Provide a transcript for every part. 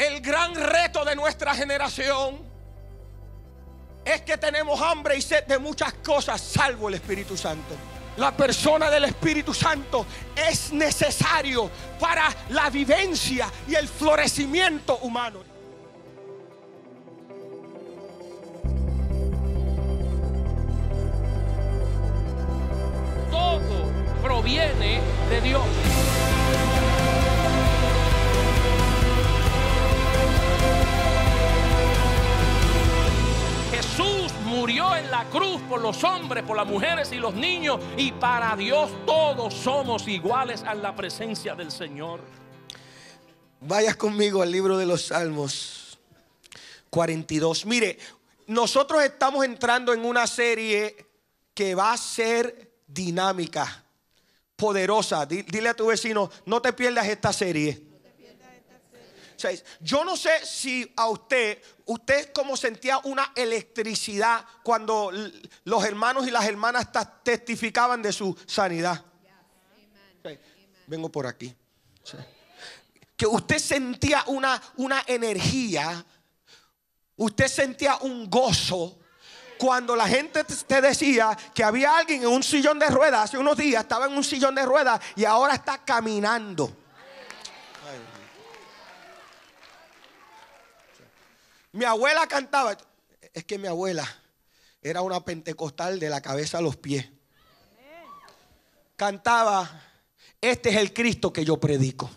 El gran reto de nuestra generación es que tenemos hambre y sed de muchas cosas salvo el Espíritu Santo. La persona del Espíritu Santo es necesario para la vivencia y el florecimiento humano. Todo proviene de Dios. la cruz por los hombres, por las mujeres y los niños. Y para Dios todos somos iguales a la presencia del Señor. Vayas conmigo al libro de los Salmos 42. Mire, nosotros estamos entrando en una serie que va a ser dinámica, poderosa. Dile a tu vecino, no te pierdas esta serie. Yo no sé si a usted, usted como sentía una electricidad cuando los hermanos y las hermanas testificaban de su sanidad. Vengo por aquí. Que usted sentía una, una energía, usted sentía un gozo cuando la gente te decía que había alguien en un sillón de ruedas, hace unos días estaba en un sillón de ruedas y ahora está caminando. Mi abuela cantaba. Es que mi abuela era una pentecostal de la cabeza a los pies. Cantaba, este es el Cristo que yo predico.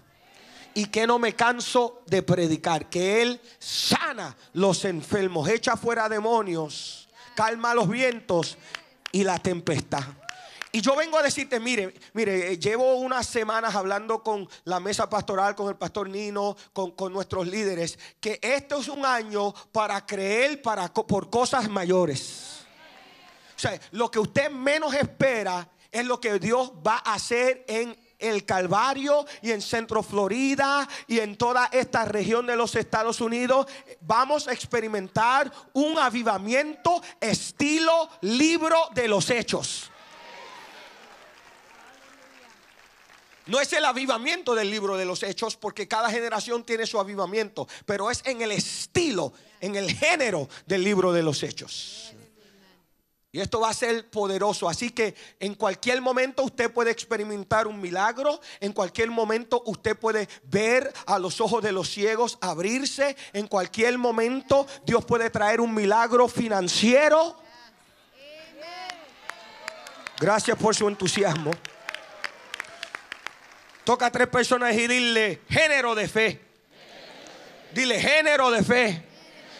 Y que no me canso de predicar, que Él sana los enfermos, echa fuera demonios, calma los vientos y la tempestad. Y yo vengo a decirte, mire, mire, eh, llevo unas semanas hablando con la mesa pastoral, con el pastor Nino, con, nuestros líderes, que esto es un año para creer para, por cosas mayores. O sea, lo que usted menos espera es lo que Dios va a hacer en el Calvario y en Centro Florida y en toda esta región de los Estados Unidos, vamos a experimentar un avivamiento estilo libro de los hechos. No es el avivamiento del libro de los hechos, porque cada generación tiene su avivamiento, pero es en el estilo, en el género del libro de los hechos. Y esto va a ser poderoso. Así que en cualquier momento usted puede experimentar un milagro. En cualquier momento usted puede ver a los ojos de los ciegos abrirse. En cualquier momento Dios puede traer un milagro financiero. Gracias por su entusiasmo. Toca a tres personas y dile género de fe. Dile género de fe.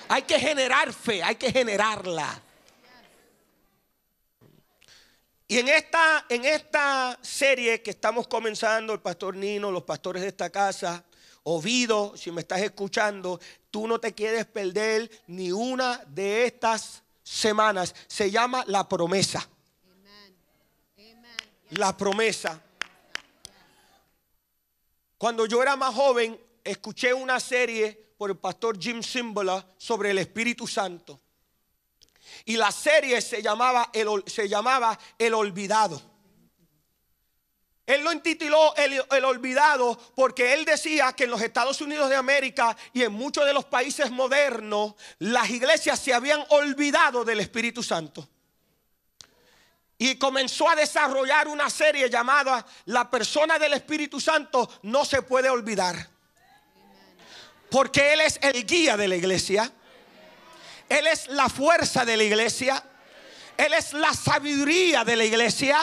Hay que generar fe, hay que generarla. Y en esta, en esta serie que estamos comenzando, el pastor Nino, los pastores de esta casa, Ovido, si me estás escuchando, tú no te quieres perder ni una de estas semanas. Se llama la promesa. La promesa. Cuando yo era más joven, escuché una serie por el pastor Jim Simbola sobre el Espíritu Santo. Y la serie se llamaba El, se llamaba el Olvidado. Él lo intituló el, Olvidado porque él decía que en los Estados Unidos de América y en muchos de los países modernos, las iglesias se habían olvidado del Espíritu Santo y comenzó a desarrollar una serie llamada La persona del Espíritu Santo no se puede olvidar. Porque Él es el guía de la iglesia. Él es la fuerza de la iglesia. Él es la sabiduría de la iglesia.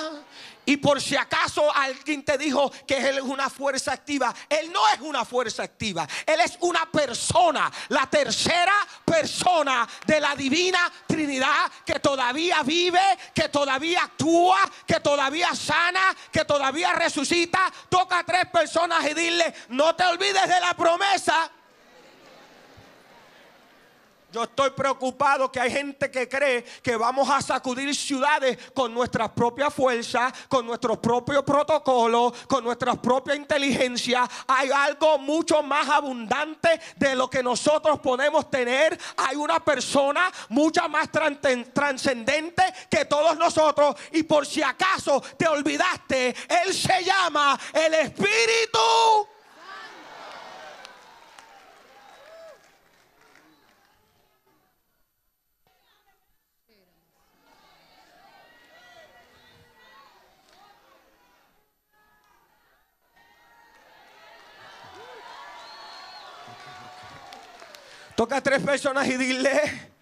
Y por si acaso alguien te dijo que Él es una fuerza activa, Él no es una fuerza activa, Él es una persona, la tercera persona de la divina Trinidad que todavía vive, que todavía actúa, que todavía sana, que todavía resucita. Toca a tres personas y dile, no te olvides de la promesa. Yo estoy preocupado que hay gente que cree que vamos a sacudir ciudades con nuestras propias fuerzas, con nuestros propios protocolos, con nuestras propias inteligencia. Hay algo mucho más abundante de lo que nosotros podemos tener. Hay una persona mucha más trascendente que todos nosotros. Y por si acaso te olvidaste, Él se llama el Espíritu Toca a tres personas y dile,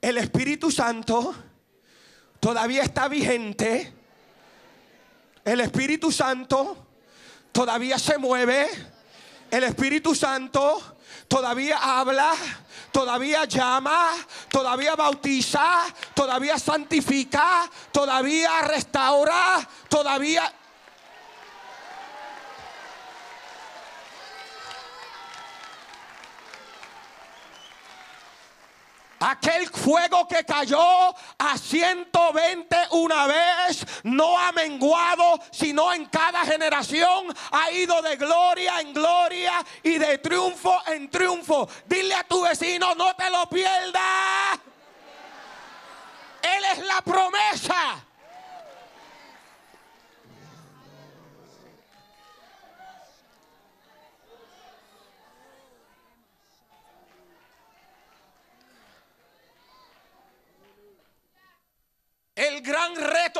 el Espíritu Santo todavía está vigente. El Espíritu Santo todavía se mueve. El Espíritu Santo todavía habla, todavía llama, todavía bautiza, todavía santifica, todavía restaura, todavía Aquel fuego que cayó a 120 una vez no ha menguado, sino en cada generación ha ido de gloria en gloria y de triunfo en triunfo. Dile a tu vecino, no te lo pierdas. Él es la promesa.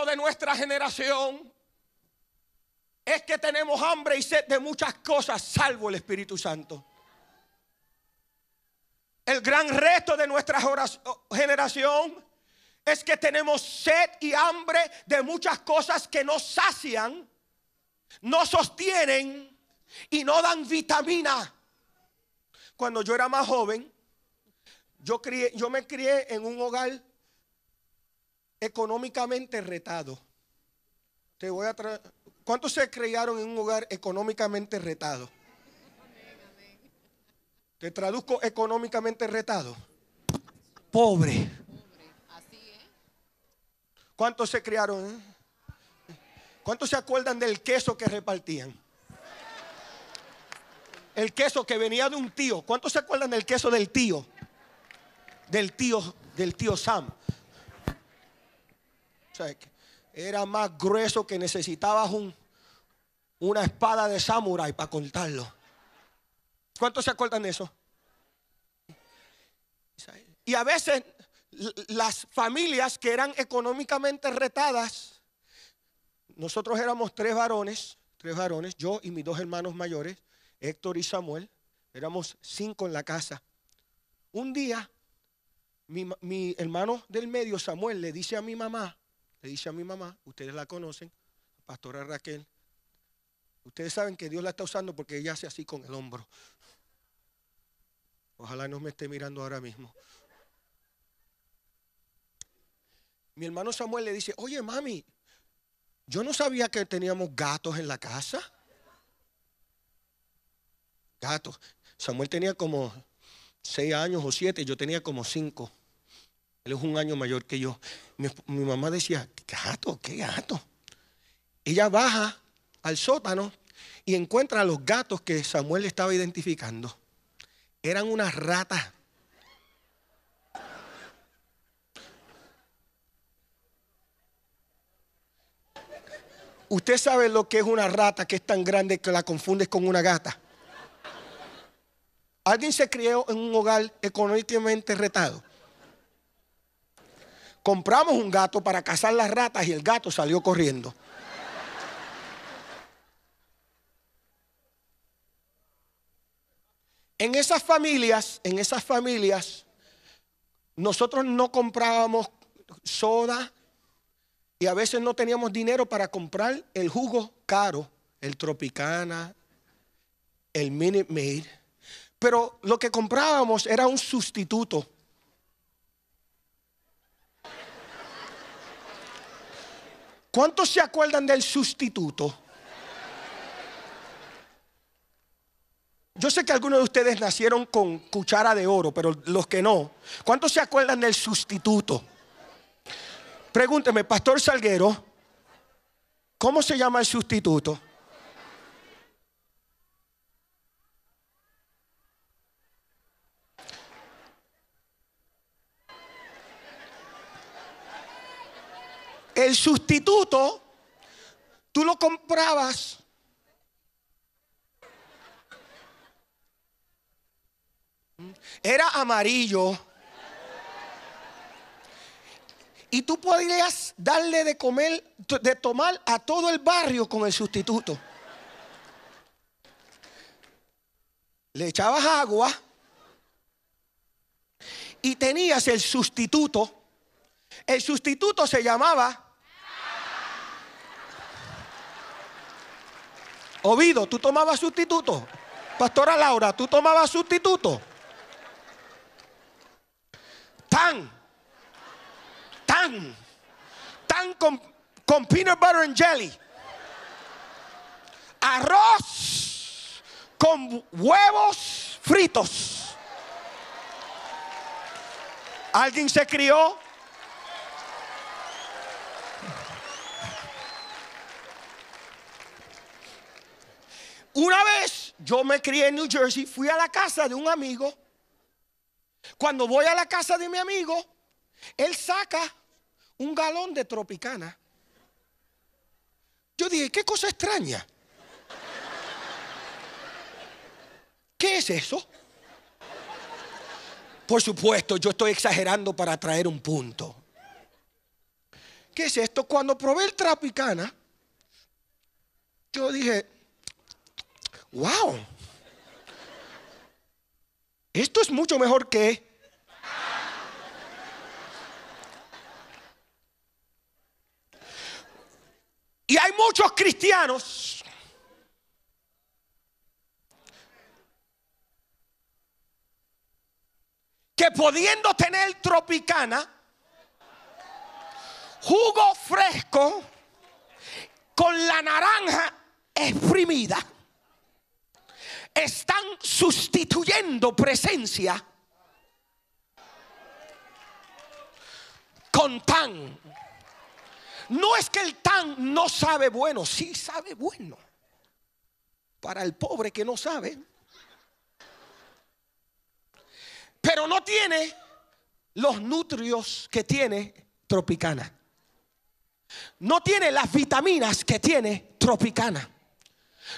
de nuestra generación es que tenemos hambre y sed de muchas cosas salvo el Espíritu Santo. El gran resto de nuestra generación es que tenemos sed y hambre de muchas cosas que no sacian, no sostienen y no dan vitamina. Cuando yo era más joven, yo, yo me crié en un hogar económicamente retado. Te voy a ¿Cuántos se crearon en un hogar económicamente retado? Te traduzco económicamente retado. Pobre. ¿Cuántos se crearon? Eh? ¿Cuántos se acuerdan del queso que repartían? El queso que venía de un tío. ¿Cuántos se acuerdan del queso del tío? Del tío, del tío Sam era más grueso que necesitabas un, una espada de samurái para cortarlo. ¿Cuántos se acuerdan de eso? Y a veces las familias que eran económicamente retadas, nosotros éramos tres varones, tres varones, yo y mis dos hermanos mayores, Héctor y Samuel, éramos cinco en la casa. Un día, mi hermano del medio, Samuel, le dice a mi mamá, le dice a mi mamá, ustedes la conocen, pastora Raquel, ustedes saben que Dios la está usando porque ella hace así con el hombro. Ojalá no me esté mirando ahora mismo. Mi hermano Samuel le dice, oye mami, yo no sabía que teníamos gatos en la casa. Gatos. Samuel tenía como seis años o siete, yo tenía como cinco. Él es un año mayor que yo. Mi, mamá decía, gato, qué gato. Ella baja al sótano y encuentra los gatos que Samuel estaba identificando. Eran unas ratas. Usted sabe lo que es una rata que es tan grande que la confundes con una gata. Alguien se crió en un hogar económicamente retado. Compramos un gato para cazar las ratas y el gato salió corriendo. En esas familias, en esas familias, nosotros no comprábamos soda y a veces no teníamos dinero para comprar el jugo caro, el Tropicana, el Minute Maid. Pero lo que comprábamos era un sustituto. ¿Cuántos se acuerdan del sustituto? Yo sé que algunos de ustedes nacieron con cuchara de oro, pero los que no, ¿cuántos se acuerdan del sustituto? Pregúnteme, Pastor Salguero, ¿cómo se llama el sustituto? El sustituto, tú lo comprabas. Era amarillo. Y tú podías darle de comer, de tomar a todo el barrio con el sustituto. Le echabas agua y tenías el sustituto. El sustituto se llamaba Ovido, ¿tú tomabas sustituto? Pastora Laura, ¿tú tomabas sustituto? Tan, tan, tan con, con peanut butter and jelly. Arroz con huevos fritos. ¿Alguien se crió Una vez yo me crié en New Jersey, fui a la casa de un amigo. Cuando voy a la casa de mi amigo, él saca un galón de tropicana. Yo dije, qué cosa extraña. ¿Qué es eso? Por supuesto, yo estoy exagerando para traer un punto. ¿Qué es esto? Cuando probé el Tropicana, yo dije, wow, esto es mucho mejor que... Y hay muchos cristianos que pudiendo tener tropicana, jugo fresco con la naranja exprimida, están sustituyendo presencia con tan. No es que el tan no sabe bueno, sí sabe bueno. Para el pobre que no sabe. Pero no tiene los nutrios que tiene Tropicana. No tiene las vitaminas que tiene Tropicana.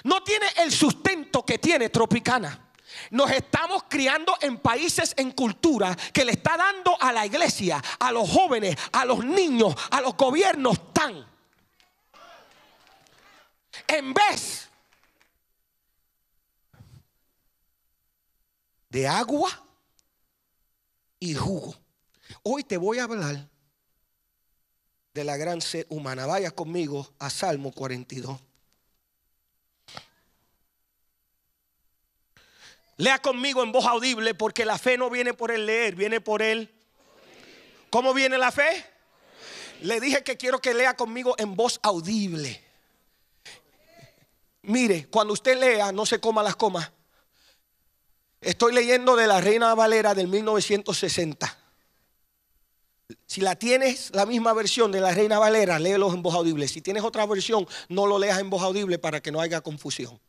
No tiene el sustento que tiene Tropicana. Nos estamos criando en países, en cultura, que le está dando a la iglesia, a los jóvenes, a los niños, a los gobiernos tan. En vez de agua y jugo. Hoy te voy a hablar de la gran sed humana. Vaya conmigo a Salmo 42. Lea conmigo en voz audible porque la fe no viene por el leer, viene por él. ¿Cómo viene la fe? Le dije que quiero que lea conmigo en voz audible. Mire, cuando usted lea, no se coma las comas. Estoy leyendo de la Reina Valera del 1960. Si la tienes, la misma versión de la Reina Valera, léelos en voz audible. Si tienes otra versión, no lo leas en voz audible para que no haya confusión.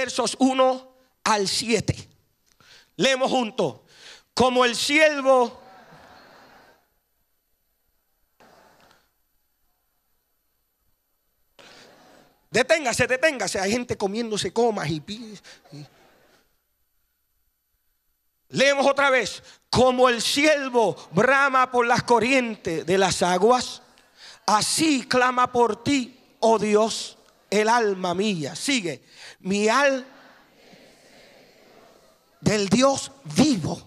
versos 1 al 7. Leemos juntos. Como el siervo... Deténgase, deténgase. Hay gente comiéndose comas y... pis. Leemos otra vez, como el siervo brama por las corrientes de las aguas, así clama por ti, oh Dios, el alma mía. Sigue, mi al del Dios vivo.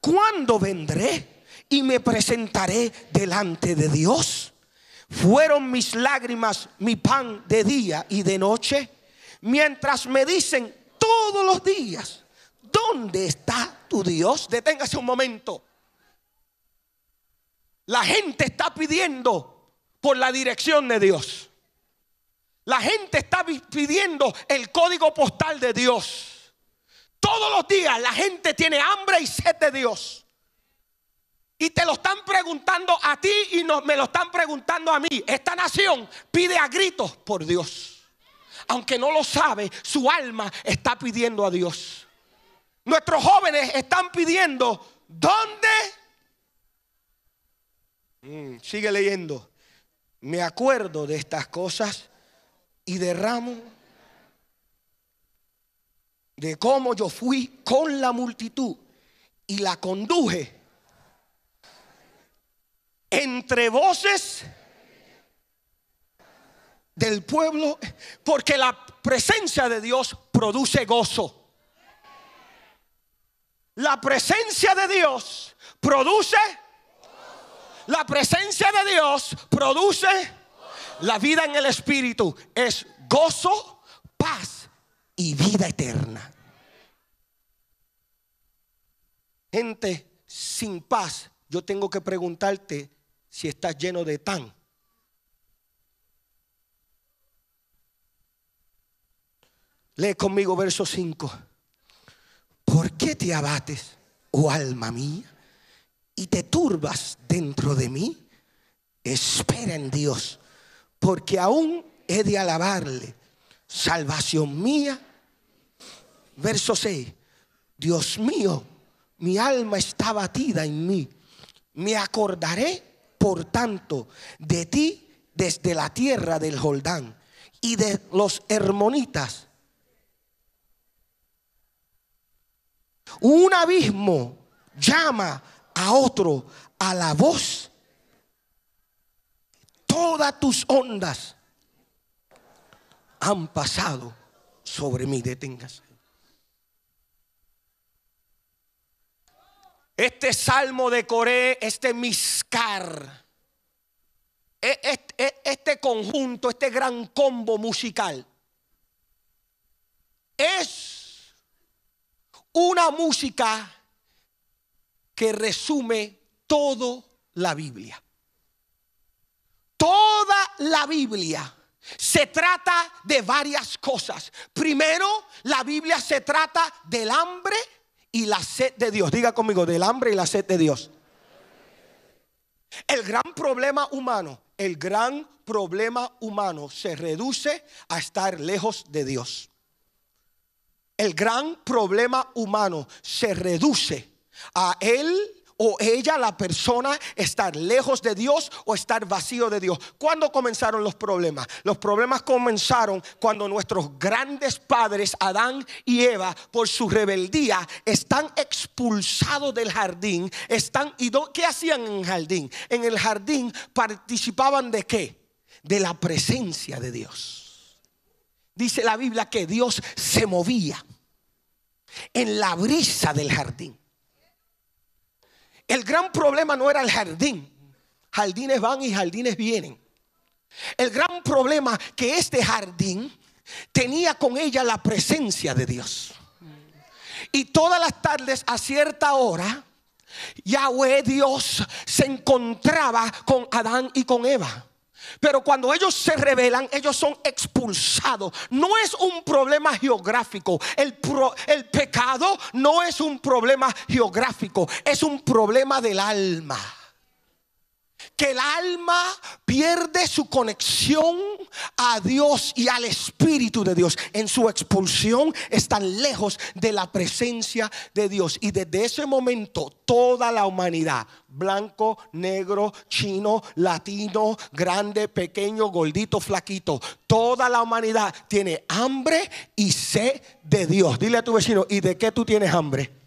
¿Cuándo vendré y me presentaré delante de Dios? Fueron mis lágrimas mi pan de día y de noche, mientras me dicen todos los días, ¿dónde está tu Dios? Deténgase un momento. La gente está pidiendo por la dirección de Dios. La gente está pidiendo el código postal de Dios. Todos los días la gente tiene hambre y sed de Dios. Y te lo están preguntando a ti y me lo están preguntando a mí. Esta nación pide a gritos por Dios. Aunque no lo sabe, su alma está pidiendo a Dios. Nuestros jóvenes están pidiendo, ¿dónde? Mm, sigue leyendo. Me acuerdo de estas cosas y derramo de cómo yo fui con la multitud y la conduje entre voces del pueblo, porque la presencia de Dios produce gozo. La presencia de Dios produce. La presencia de Dios produce. La vida en el Espíritu es gozo, paz y vida eterna. Gente sin paz, yo tengo que preguntarte si estás lleno de tan. Lee conmigo verso 5. ¿Por qué te abates, oh alma mía, y te turbas dentro de mí? Espera en Dios porque aún he de alabarle. Salvación mía. Verso 6. Dios mío, mi alma está batida en mí. Me acordaré, por tanto, de ti desde la tierra del Jordán y de los hermonitas. Un abismo llama a otro a la voz todas tus ondas han pasado sobre mí. Deténgase. Este salmo de Coré, este miscar, e, e, este conjunto, este gran combo musical, es una música que resume todo la Biblia. Toda la Biblia se trata de varias cosas. Primero, la Biblia se trata del hambre y la sed de Dios. Diga conmigo, del hambre y la sed de Dios. El gran problema humano, el gran problema humano se reduce a estar lejos de Dios. El gran problema humano se reduce a Él o ella, la persona, estar lejos de Dios o estar vacío de Dios. ¿Cuándo comenzaron los problemas? Los problemas comenzaron cuando nuestros grandes padres, Adán y Eva, por su rebeldía, están expulsados del jardín. Están, qué hacían en el jardín? En el jardín participaban de qué? De la presencia de Dios. Dice la Biblia que Dios se movía en la brisa del jardín. El gran problema no era el jardín. Jardines van y jardines vienen. El gran problema que este jardín tenía con ella la presencia de Dios. Y todas las tardes a cierta hora, Yahweh Dios se encontraba con Adán y con Eva. Pero cuando ellos se rebelan, ellos son expulsados. No es un problema geográfico. El, el pecado no es un problema geográfico, es un problema del alma que el alma pierde su conexión a Dios y al Espíritu de Dios. En su expulsión están lejos de la presencia de Dios. Y desde ese momento toda la humanidad, blanco, negro, chino, latino, grande, pequeño, gordito, flaquito, toda la humanidad tiene hambre y sed de Dios. Dile a tu vecino, ¿y de qué tú tienes hambre?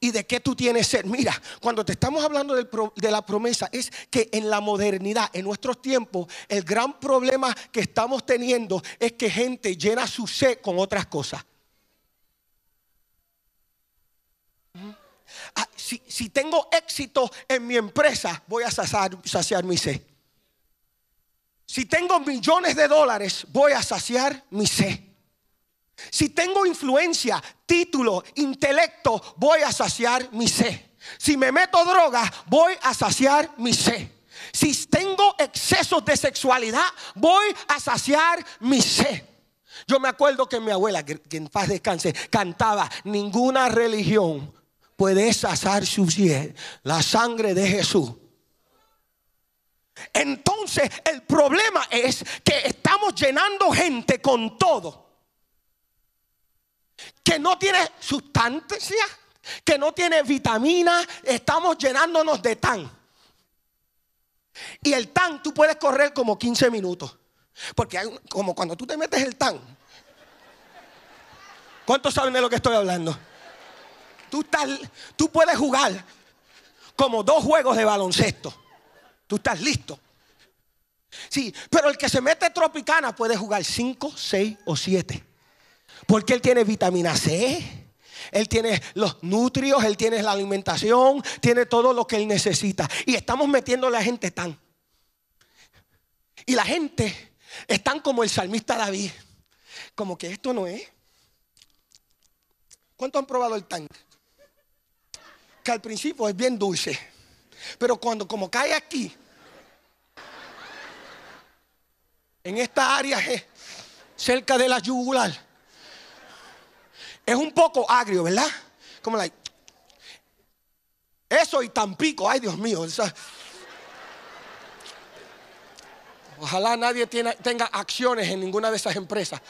¿Y de qué tú tienes sed? Mira, cuando te estamos hablando de la promesa es que en la modernidad, en nuestros tiempos, el gran problema que estamos teniendo es que gente llena su sed con otras cosas. Ah, si, tengo éxito en mi empresa, voy a saciar, saciar mi sed. Si tengo millones de dólares, voy a saciar mi sed. Si tengo influencia, título, intelecto, voy a saciar mi sed. Si me meto droga, voy a saciar mi sed. Si tengo excesos de sexualidad, voy a saciar mi sed. Yo me acuerdo que mi abuela, que en paz descanse, cantaba, ninguna religión puede saciar su sed, la sangre de Jesús. Entonces el problema es que estamos llenando gente con todo que no tiene sustancia, que no tiene vitamina, estamos llenándonos de tan. Y el tan tú puedes correr como 15 minutos. Porque como cuando tú te metes el tan. ¿Cuántos saben de lo que estoy hablando? Tú, tú puedes jugar como dos juegos de baloncesto. Tú estás listo. Sí, pero el que se mete tropicana puede jugar 5, 6 o 7. Porque él tiene vitamina C. Él tiene los nutrientes, él tiene la alimentación, tiene todo lo que él necesita. Y estamos metiendo a la gente tan. Y la gente están como el salmista David. Como que esto no es. ¿Cuánto han probado el tanque? Que al principio es bien dulce. Pero cuando como cae aquí, en esta área cerca de la yugular, es un poco agrio, ¿verdad? Como like. Eso y tan pico ay Dios mío. Ojalá nadie tenga acciones en ninguna de esas empresas.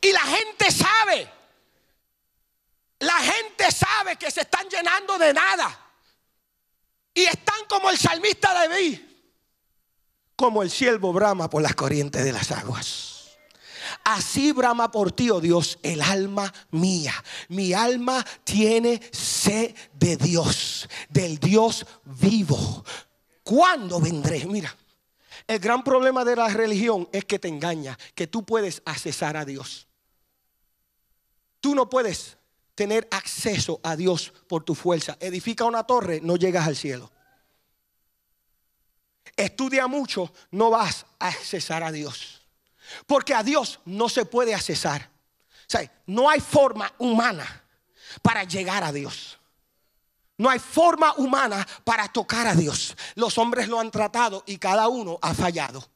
Y la gente sabe, la gente sabe que se están llenando de nada. Y están como el salmista David como el siervo brama por las corrientes de las aguas. Así brama por ti, oh Dios, el alma mía. Mi alma tiene sed de Dios, del Dios vivo. ¿Cuándo vendré? Mira, el gran problema de la religión es que te engaña, que tú puedes accesar a Dios. Tú no puedes tener acceso a Dios por tu fuerza. Edifica una torre, no llegas al cielo estudia mucho, no vas a accesar a Dios. Porque a Dios no se puede accesar. no hay forma humana para llegar a Dios. No hay forma humana para tocar a Dios. Los hombres lo han tratado y cada uno ha fallado.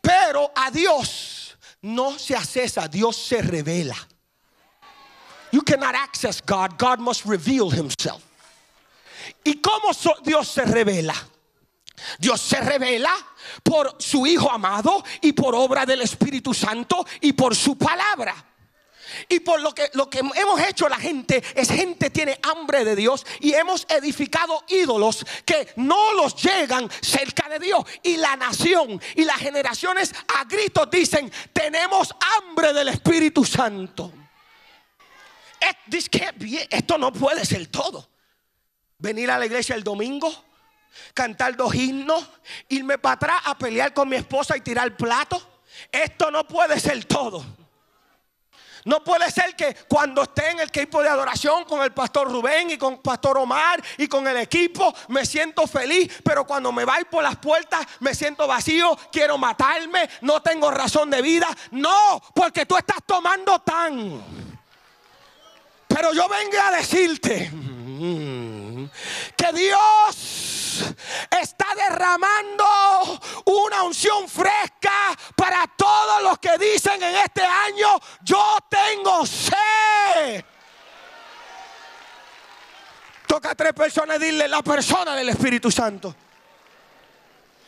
Pero a Dios no se accesa, Dios se revela. You cannot access God, God must reveal himself. ¿Y cómo Dios se revela? Dios se revela por su Hijo amado y por obra del Espíritu Santo y por su palabra. Y por lo que, lo que hemos hecho la gente es gente tiene hambre de Dios y hemos edificado ídolos que no los llegan cerca de Dios. Y la nación y las generaciones a gritos dicen, tenemos hambre del Espíritu Santo. Esto no puede ser todo. Venir a la iglesia el domingo cantar dos himnos, irme para atrás a pelear con mi esposa y tirar plato. Esto no puede ser todo. No puede ser que cuando esté en el equipo de adoración con el pastor Rubén y con el pastor Omar y con el equipo, me siento feliz, pero cuando me vais por las puertas me siento vacío, quiero matarme, no tengo razón de vida. No, porque tú estás tomando tan. Pero yo vengo a decirte que Dios está derramando una unción fresca para todos los que dicen en este año, yo tengo sed. Toca a tres personas y dile la persona del Espíritu Santo.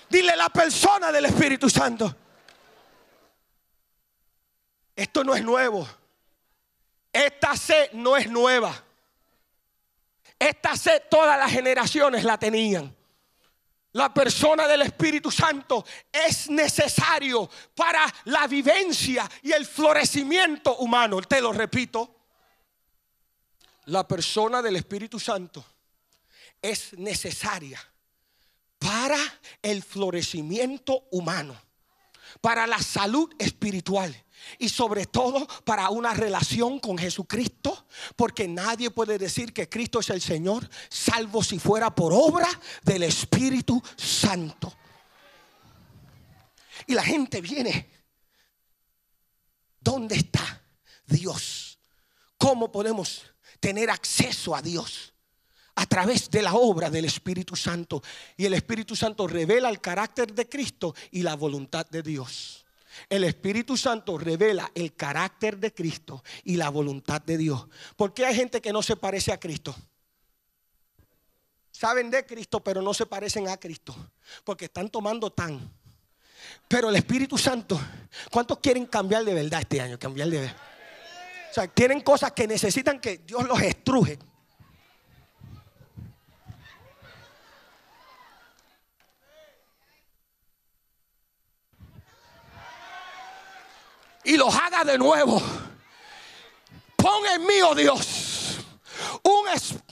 Dile la persona del Espíritu Santo. Esto no es nuevo. Esta sed no es nueva. Esta sed todas las generaciones la tenían. La persona del Espíritu Santo es necesario para la vivencia y el florecimiento humano. Te lo repito. La persona del Espíritu Santo es necesaria para el florecimiento humano, para la salud espiritual y sobre todo para una relación con Jesucristo, porque nadie puede decir que Cristo es el Señor, salvo si fuera por obra del Espíritu Santo. Y la gente viene, ¿dónde está Dios? ¿Cómo podemos tener acceso a Dios? a través de la obra del Espíritu Santo. Y el Espíritu Santo revela el carácter de Cristo y la voluntad de Dios. El Espíritu Santo revela el carácter de Cristo y la voluntad de Dios. ¿Por qué hay gente que no se parece a Cristo? Saben de Cristo, pero no se parecen a Cristo. Porque están tomando tan. Pero el Espíritu Santo, ¿cuántos quieren cambiar de verdad este año? Cambiar de verdad. O sea, tienen cosas que necesitan que Dios los estruje. y los haga de nuevo. Pon en mí, oh Dios, un espíritu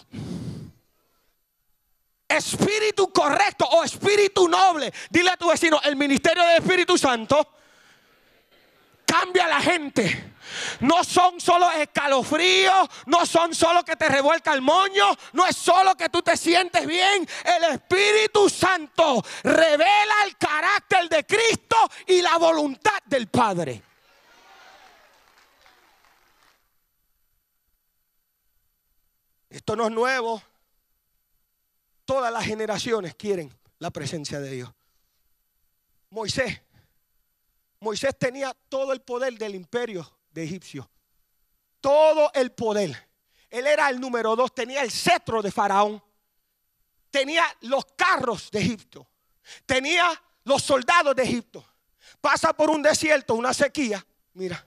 espíritu correcto o espíritu noble. Dile a tu vecino, el ministerio del Espíritu Santo cambia a la gente. No son solo escalofríos, no son solo que te revuelca el moño, no es solo que tú te sientes bien. El Espíritu Santo revela el carácter de Cristo y la voluntad del Padre. Esto no es nuevo. Todas las generaciones quieren la presencia de Dios. Moisés. Moisés tenía todo el poder del imperio de Egipcio. Todo el poder. Él era el número dos, tenía el cetro de Faraón. Tenía los carros de Egipto. Tenía los soldados de Egipto. Pasa por un desierto, una sequía. Mira.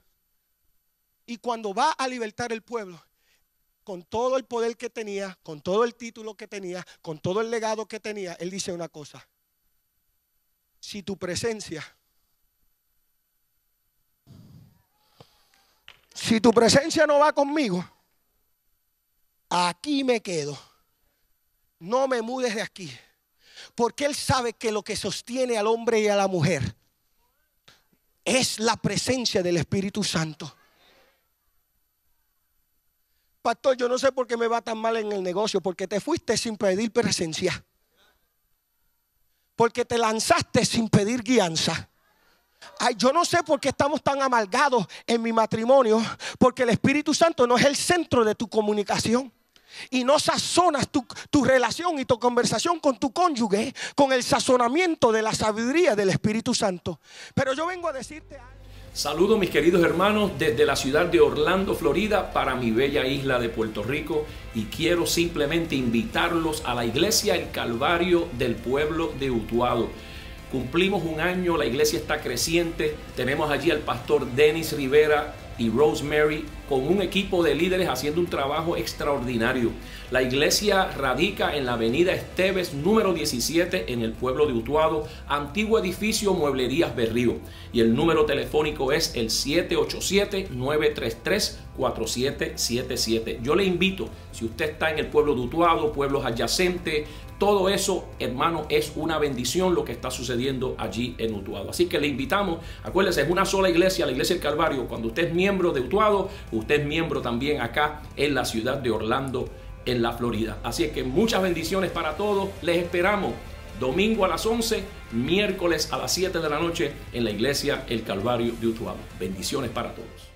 Y cuando va a libertar el pueblo, con todo el poder que tenía, con todo el título que tenía, con todo el legado que tenía, él dice una cosa. Si tu presencia, si tu presencia no va conmigo, aquí me quedo. No me mudes de aquí. Porque él sabe que lo que sostiene al hombre y a la mujer es la presencia del Espíritu Santo pastor, yo no sé por qué me va tan mal en el negocio, porque te fuiste sin pedir presencia, porque te lanzaste sin pedir guianza. Ay, yo no sé por qué estamos tan amargados en mi matrimonio, porque el Espíritu Santo no es el centro de tu comunicación. Y no sazonas tu, tu relación y tu conversación con tu cónyuge con el sazonamiento de la sabiduría del Espíritu Santo. Pero yo vengo a decirte Saludo mis queridos hermanos desde la ciudad de Orlando, Florida, para mi bella isla de Puerto Rico y quiero simplemente invitarlos a la iglesia El Calvario del pueblo de Utuado. Cumplimos un año, la iglesia está creciente, tenemos allí al pastor Denis Rivera, y Rosemary con un equipo de líderes haciendo un trabajo extraordinario. La iglesia radica en la avenida Esteves número 17 en el pueblo de Utuado, antiguo edificio Mueblerías Berrío. Y el número telefónico es el 787-933-4777. Yo le invito, si usted está en el pueblo de Utuado, pueblos adyacentes, todo eso, hermano, es una bendición lo que está sucediendo allí en Utuado. Así que le invitamos, acuérdense, es una sola iglesia, la iglesia del Calvario. Cuando usted es miembro de Utuado, usted es miembro también acá en la ciudad de Orlando, en la Florida. Así es que muchas bendiciones para todos. Les esperamos domingo a las 11, miércoles a las 7 de la noche en la iglesia El Calvario de Utuado. Bendiciones para todos.